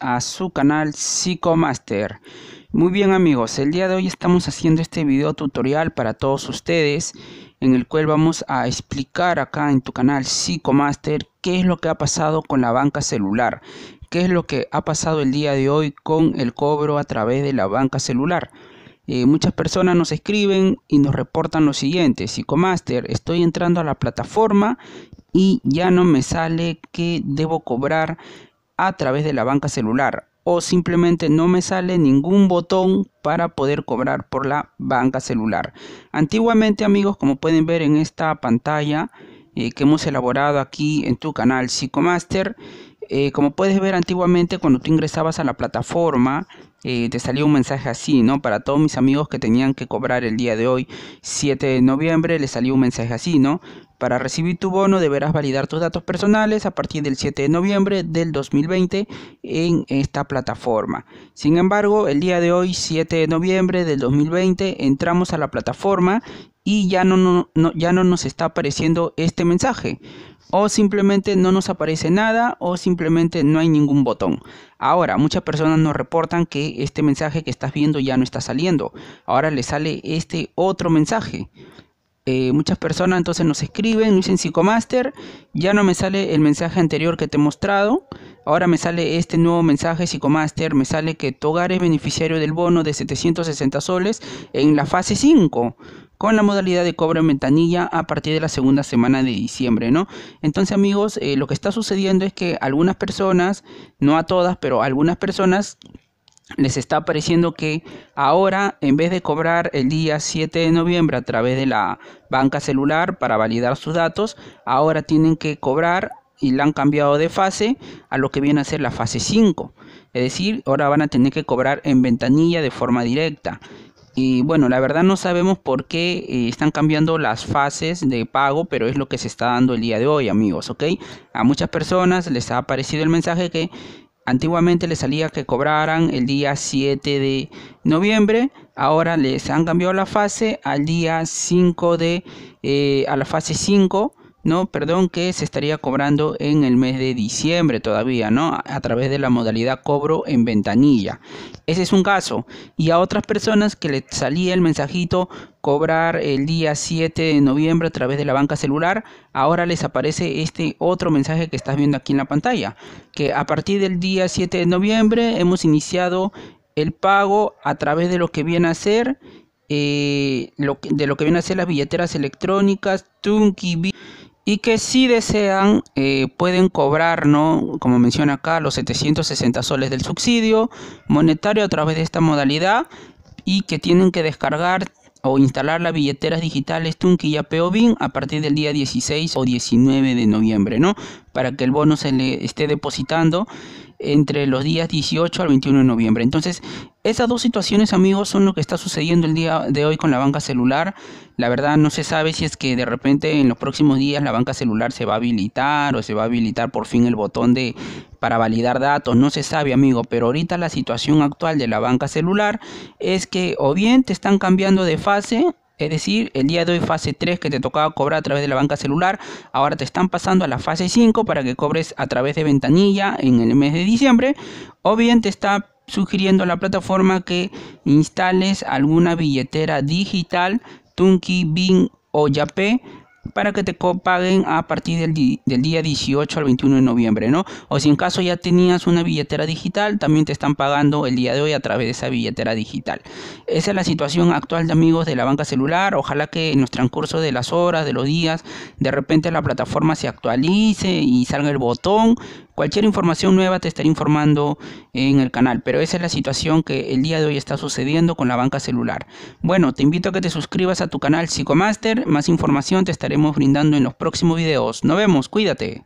a su canal Master. Muy bien amigos, el día de hoy estamos haciendo este video tutorial para todos ustedes en el cual vamos a explicar acá en tu canal Master qué es lo que ha pasado con la banca celular, qué es lo que ha pasado el día de hoy con el cobro a través de la banca celular. Eh, muchas personas nos escriben y nos reportan lo siguiente, Master, estoy entrando a la plataforma y ya no me sale que debo cobrar a través de la banca celular o simplemente no me sale ningún botón para poder cobrar por la banca celular. Antiguamente amigos, como pueden ver en esta pantalla eh, que hemos elaborado aquí en tu canal Psicomaster, eh, como puedes ver antiguamente cuando tú ingresabas a la plataforma eh, te salió un mensaje así, ¿no? Para todos mis amigos que tenían que cobrar el día de hoy, 7 de noviembre, les salió un mensaje así, ¿no? Para recibir tu bono deberás validar tus datos personales a partir del 7 de noviembre del 2020 en esta plataforma. Sin embargo, el día de hoy, 7 de noviembre del 2020, entramos a la plataforma y ya no, ya no nos está apareciendo este mensaje. O simplemente no nos aparece nada o simplemente no hay ningún botón. Ahora, muchas personas nos reportan que este mensaje que estás viendo ya no está saliendo. Ahora le sale este otro mensaje. Eh, muchas personas entonces nos escriben, dicen psicomaster, ya no me sale el mensaje anterior que te he mostrado, ahora me sale este nuevo mensaje psicomaster, me sale que Togar es beneficiario del bono de 760 soles en la fase 5 con la modalidad de cobro en ventanilla a partir de la segunda semana de diciembre, ¿no? Entonces, amigos, eh, lo que está sucediendo es que algunas personas, no a todas, pero a algunas personas les está pareciendo que ahora en vez de cobrar el día 7 de noviembre a través de la banca celular para validar sus datos, ahora tienen que cobrar y la han cambiado de fase a lo que viene a ser la fase 5. Es decir, ahora van a tener que cobrar en ventanilla de forma directa. Y bueno, la verdad no sabemos por qué eh, están cambiando las fases de pago, pero es lo que se está dando el día de hoy, amigos, ¿ok? A muchas personas les ha aparecido el mensaje que antiguamente les salía que cobraran el día 7 de noviembre, ahora les han cambiado la fase al día 5 de, eh, a la fase 5 no, perdón, que se estaría cobrando en el mes de diciembre todavía, ¿no? A, través de la modalidad cobro en ventanilla. Ese es un caso. Y a otras personas que le salía el mensajito cobrar el día 7 de noviembre a través de la banca celular, ahora les aparece este otro mensaje que estás viendo aquí en la pantalla, que a partir del día 7 de noviembre hemos iniciado el pago a través de lo que viene a ser eh, de lo que vienen a ser las billeteras electrónicas, Tunky y que si desean eh, pueden cobrar, ¿no? como menciona acá, los 760 soles del subsidio monetario a través de esta modalidad y que tienen que descargar o instalar las billeteras digitales Tunki y Apeo a partir del día 16 o 19 de noviembre, ¿no? Para que el bono se le esté depositando entre los días 18 al 21 de noviembre. Entonces, esas dos situaciones, amigos, son lo que está sucediendo el día de hoy con la banca celular. La verdad no se sabe si es que de repente en los próximos días la banca celular se va a habilitar o se va a habilitar por fin el botón de para validar datos, no se sabe amigo, pero ahorita la situación actual de la banca celular es que o bien te están cambiando de fase, es decir, el día de hoy fase 3 que te tocaba cobrar a través de la banca celular, ahora te están pasando a la fase 5 para que cobres a través de ventanilla en el mes de diciembre, o bien te está sugiriendo la plataforma que instales alguna billetera digital, Tunki, Bing o yape para que te paguen a partir del, día 18 al 21 de noviembre, ¿no? O si en caso ya tenías una billetera digital, también te están pagando el día de hoy a través de esa billetera digital. Esa es la situación actual de amigos de la banca celular. Ojalá que en los transcurso de las horas, de los días, de repente la plataforma se actualice y salga el botón Cualquier información nueva te estaré informando en el canal, pero esa es la situación que el día de hoy está sucediendo con la banca celular. Bueno, te invito a que te suscribas a tu canal Psicomaster, más información te estaremos brindando en los próximos videos. Nos vemos, cuídate.